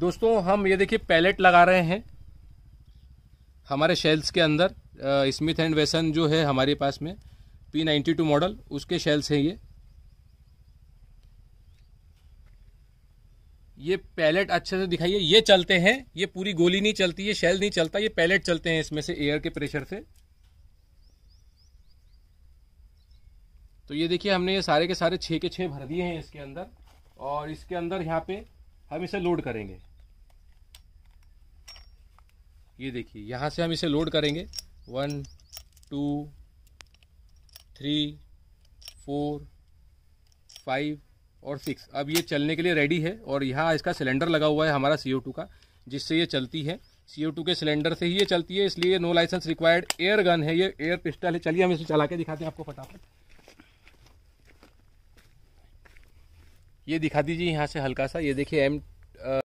दोस्तों हम ये देखिए पैलेट लगा रहे हैं हमारे शेल्स के अंदर स्मिथ एंड वेसन जो है हमारे पास में पी नाइन्टी टू मॉडल उसके शेल्स हैं ये ये पैलेट अच्छे से दिखाइए ये चलते हैं ये पूरी गोली नहीं चलती ये शेल नहीं चलता ये पैलेट चलते हैं इसमें से एयर के प्रेशर से तो ये देखिए हमने ये सारे के सारे छः के छः भर दिए हैं इसके अंदर और इसके अंदर यहाँ पे हम इसे लोड करेंगे ये देखिए यहाँ से हम इसे लोड करेंगे one two three four five और सिक्स अब ये चलने के लिए रेडी है और यहाँ इसका सिलेंडर लगा हुआ है हमारा सी टू का जिससे ये चलती है सी टू के सिलेंडर से ही ये चलती है इसलिए no licence required air gun है ये एयर पिस्टल है चलिए हम इसे चला के दिखाते हैं आपको फटाफट ये दिखा दीजिए यहाँ से हल्का सा ये देखिए एम